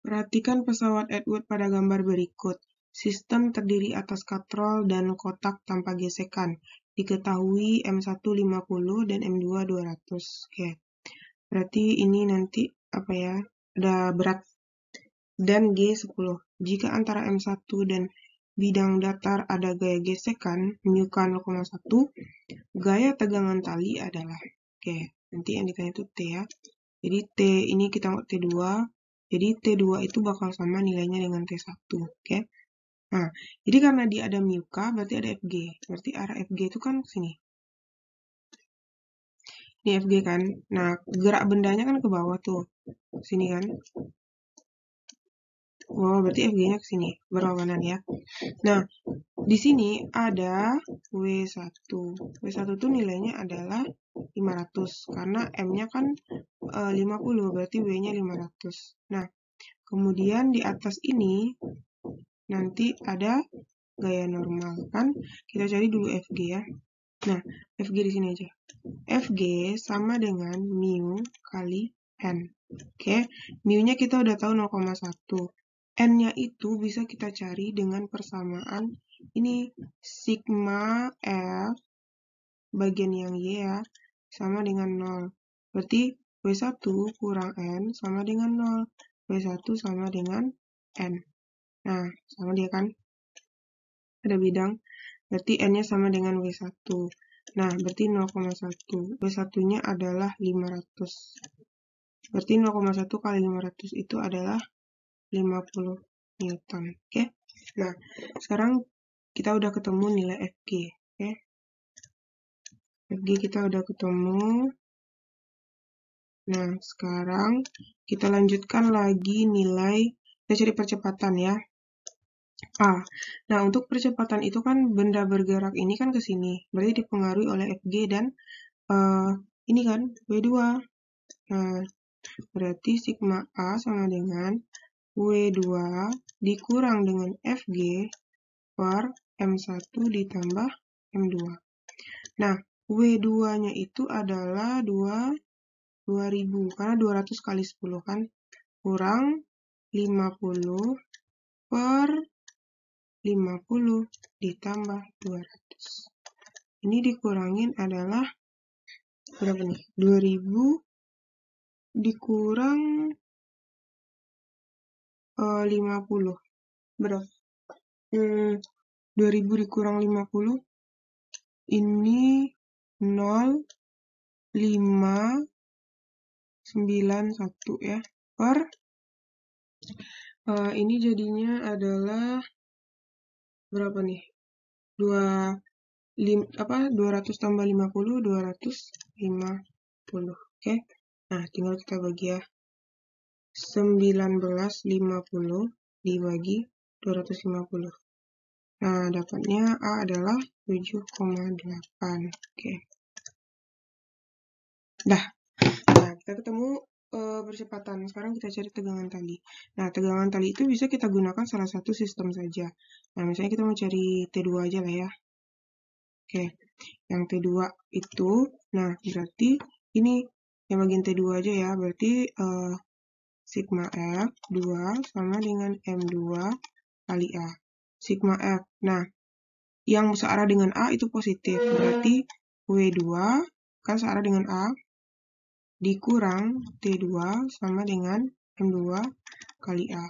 Perhatikan pesawat Edward pada gambar berikut. Sistem terdiri atas katrol dan kotak tanpa gesekan. Diketahui M150 dan M2200. Oke. Berarti ini nanti apa ya? Ada berat dan G10. Jika antara M1 dan bidang datar ada gaya gesekan, muka 0,1, gaya tegangan tali adalah Oke, nanti yang ditanya itu T ya. Jadi T ini kita mau T2, jadi T2 itu bakal sama nilainya dengan T1, oke? Okay? Nah, jadi karena dia ada mu K, berarti ada FG. Berarti arah FG itu kan sini. Ini FG kan. Nah, gerak bendanya kan ke bawah tuh. Sini kan. Oh, berarti FG-nya ke sini, berlawanan ya. Nah, di sini ada W1. W1 itu nilainya adalah 500, karena M-nya kan 50, eh, berarti W-nya 500. Nah, kemudian di atas ini nanti ada gaya normal, kan? Kita cari dulu FG ya. Nah, FG di sini aja. FG sama dengan mu kali n. Oke, okay. mu-nya kita udah tahu 0,1 n-nya itu bisa kita cari dengan persamaan ini sigma f bagian yang y ya sama dengan 0. Berarti W1 kurang N sama dengan 0. W1 sama dengan N. Nah, sama dia kan? Ada bidang. Berarti N-nya sama dengan W1. Nah, berarti 0,1. W1-nya adalah 500. Berarti 0,1 kali 500 itu adalah 50 Newton. Oke. Okay? Nah, sekarang kita udah ketemu nilai FG. Oke. Okay? FG kita udah ketemu. Nah, sekarang kita lanjutkan lagi nilai, kita cari percepatan ya. A. Nah, untuk percepatan itu kan benda bergerak ini kan ke sini. Berarti dipengaruhi oleh FG dan uh, ini kan w 2 Nah, berarti sigma A sama dengan W2 dikurang dengan Fg per M1 ditambah M2. Nah, W2-nya itu adalah 2, 2000, karena 200 kali 10 kan, kurang 50 per 50 ditambah 200. Ini dikurangin adalah berapa nih? 2000 dikurang 50 eh, berapa hmm, 2000 dikurang 50 ini 0 5 9 1 ya per uh, ini jadinya adalah berapa nih 2 lim, apa 200 tambah 50 250 oke okay? nah tinggal kita bagi ya Sembilan dibagi 250. Nah, dapatnya A adalah 7,8. Oke. Dah. Nah, kita ketemu e, percepatan. Sekarang kita cari tegangan tali. Nah, tegangan tali itu bisa kita gunakan salah satu sistem saja. Nah, misalnya kita mau cari T2 aja lah ya. Oke. Yang T2 itu, nah, berarti ini yang bagian T2 aja ya. Berarti... E, sigma F 2 sama dengan M2 kali A. Sigma F. Nah, yang searah dengan A itu positif. Berarti W2 kan searah dengan A dikurang T2 sama dengan M2 kali A.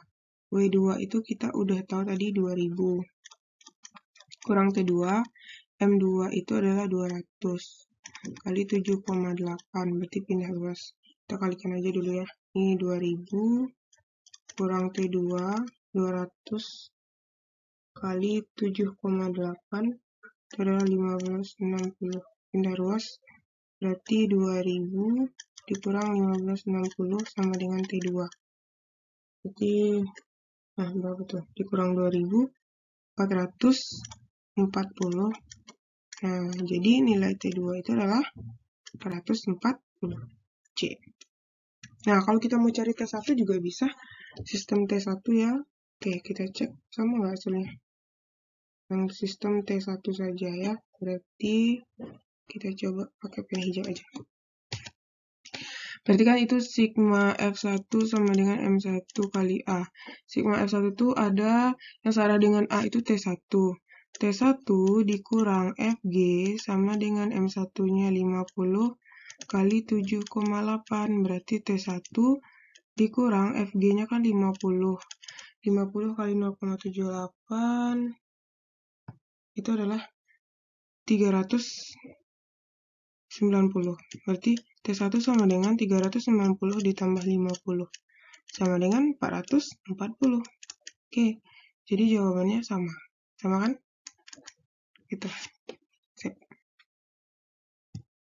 W2 itu kita udah tahu tadi 2000. Kurang T2, M2 itu adalah 200 kali 7,8 berarti pindah luas. Kita kalikan aja dulu ya. Ini 2000 kurang T2 200 kali 7,8 itu adalah 1560. Pindah ruas berarti 2000 dikurang 1560 sama dengan T2. Jadi nah berapa tuh? Dikurang 2440. Nah, jadi nilai T2 itu adalah 440 C. Nah, kalau kita mau cari T1 juga bisa sistem T1 ya. Oke, kita cek sama nggak hasilnya. Yang sistem T1 saja ya. Berarti kita coba pakai pena hijau aja. Berarti kan itu sigma F1 sama dengan M1 kali A. Sigma F1 itu ada yang searah dengan A itu T1. T1 dikurang FG sama dengan M1-nya 50 kali 7,8 berarti T1 dikurang FG-nya kan 50. 50 kali 0,78 itu adalah 390. Berarti T1 sama dengan 390 ditambah 50 sama dengan 440. Oke, jadi jawabannya sama. Sama kan? Gitu.